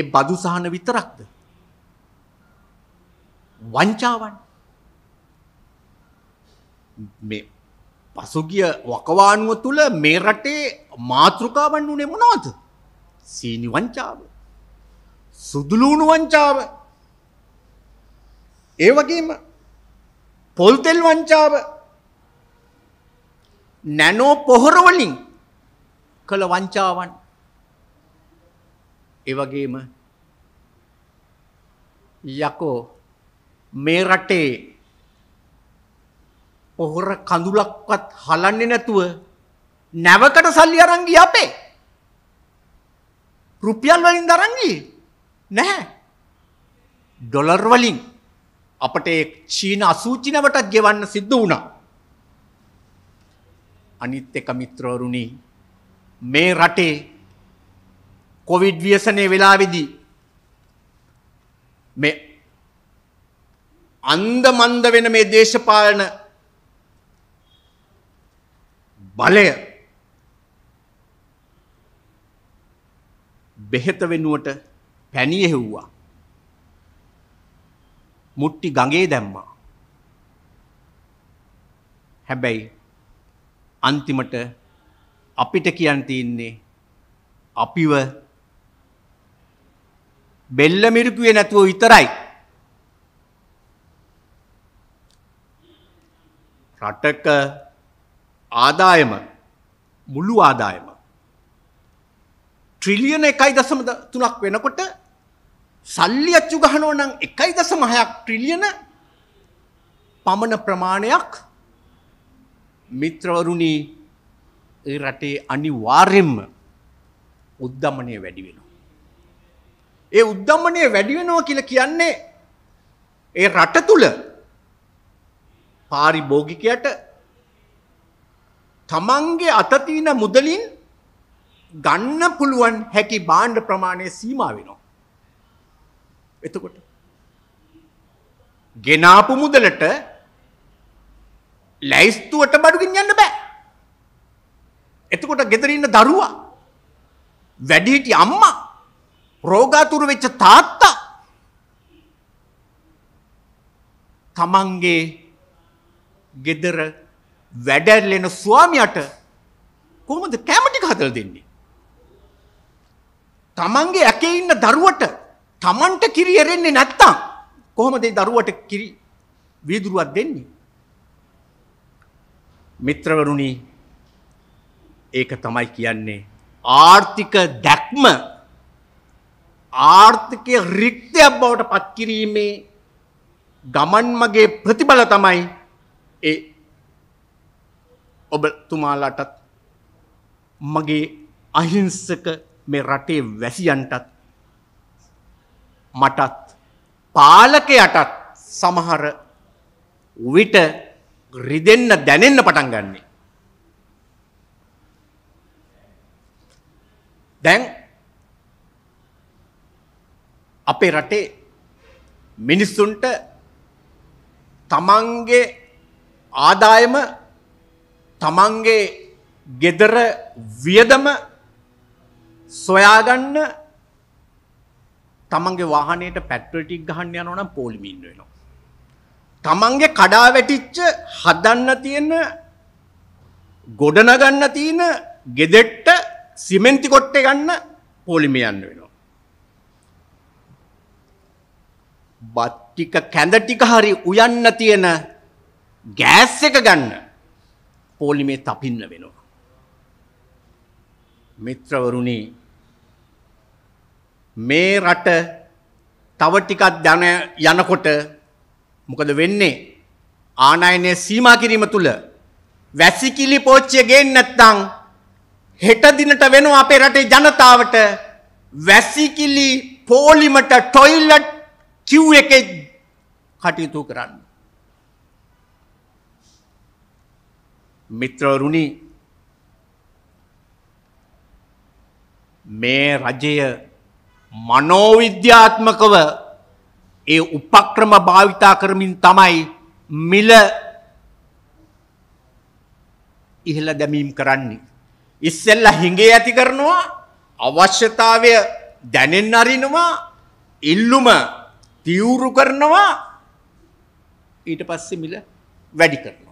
ඒ බදු සහන විතරක්ද? වංචාවන් මේ පසුගිය වකවානුව තුල මේ රටේ මාතෘකාවන් උනේ මොනවද? සීනි වංචාව, සුදුලූණු වංචාව, ඒ වගේම පොල් තෙල් වංචාව, නැනෝ පොහොර වලින් කළ වංචාවන් ඒවගේම යකෝ මේ රටේ පොහොර කඳුලක්වත් හලන්නේ නැතුව නැවකට සල්ලි අරංගි අපේ රුපියල් වලින් දරංගි නැහැ ඩොලර් වලින් අපට චීන අසූචිනවටත් ගෙවන්න සිද්ධ වුණා අනිත් එක මිත්‍රවරුණි මේ රටේ කොවිඩ් ව්‍යසනය වෙලාවෙදී මේ අන්ද මන්ද වෙන මේ දේශපාලන බලය බෙහෙත වෙනුවට පැණිය හෙව්වා. මුට්ටි ගඟේ දැම්මා. හැබැයි අන්තිමට අපිට කියන්න තියන්නේ අපිව බෙල්ල මිරිකුවේ නැතුව විතරයි. රටක ආදායම මුළු ආදායම ට්‍රිලියන එකයි දසම තුනක් වෙනකොට සල්ලි අච්චු ගහනෝ නම් එකයි දසම හයක් ට්‍රිලියන පමණ ප්‍රමාණයක් මිත්‍රවරුණී රටේ අනිවාර්යෙන්ම උද්ධමනය වැඩි වෙනවා. ඒ උද්දම්මනය වැඩි වෙනවා කියලා කියන්නේ ඒ රට තුල පාරිභෝගිකයට තමන්ගේ අත තියෙන මුදලින් ගන්න පුළුවන් හැකි භාණ්ඩ ප්‍රමාණය සීමා වෙනවා. එතකොට ගෙනාපු මුදලට ලැයිස්තුවට බඩුකින් යන්න බෑ. එතකොට ගෙදර ඉන්න දරුවා වැඩිහිටි අම්මා රෝගාතුර වෙච්ච තාත්තා තමන්ගේ ගෙදර වැඩැල්ලෙන ස්වාමියට කොහොමද කැමටි හදලා දෙන්නේ? තමන්ගේ ඇකේ ඉන්න දරුවට තමන්ට කිරි එරෙන්නේ නැත්තම් කොහොමද ඒ දරුවට කිරි වීදුරුවක් දෙන්නේ? මිත්‍රවරුනි ඒක තමයි කියන්නේ ආර්ථික දැක්ම ආර්ථිකය රික්තයක් බවට පත්කිරීමේ ගමන් මගේ ප්‍රතිබල තමයි ඒ ඔබ තුමාලටත් මගේ අහිංසක මේ රටේ වැසියන්ටත් මටත් පාලකයටත් සමහර විට රිදෙන්න දැනෙන්න පටන් ගන්නේ. දැන් අපේ රටේ මිනිස්සුන්ට තමන්ගේ ආදායම තමන්ගේ ගෙදර වියදම සොයාගන්න තමන්ගේ වාහනයට පැට්‍රටික් ගහන්න යනවනම් පෝලිමින් වෙනවා. තමන්ගේ කඩා වැටිච්ච හදන්න තියෙන ගොඩනගන්න තියෙන ගෙදෙට්ට සිමෙන්ති කොට්ටේ ගන්න පොලිමියන්න වෙනවා. බත් ටික කැඳ ටික හරි උයන්න තියෙන ගෑස් එක ගන්න පොලිමේ තපින්න වෙනවා. මිත්‍රවරුනි මේ රට තව ටිකක් ධන යනකොට මොකද වෙන්නේ? ආනයනය සීමා කිරීම තුළ වැසිකිලි පෝච්චිය ගේන්න නැත්නම් හෙට දිනට වෙනවා අපේ රටේ ජනතාවට වැසිකිලි පෝලිමට ටොයිලට් කිව් එකෙත් කටයුතු කරන්න. මිත්‍රවරුණි මේ රජය මනෝවිද්‍යාත්මකව ඒ උපක්‍රම භාවිතා කරමින් තමයි මිල ඉහළ දැමීම් කරන්නේ. ඉස්සෙල්ල හිඟේ ඇති කරනවා අවශ්‍යතාවය දැනෙන් අරිනවා ඉල්ලුම තිවුරු කරනවා ඊට පස්සේ මිල වැඩි කරනවා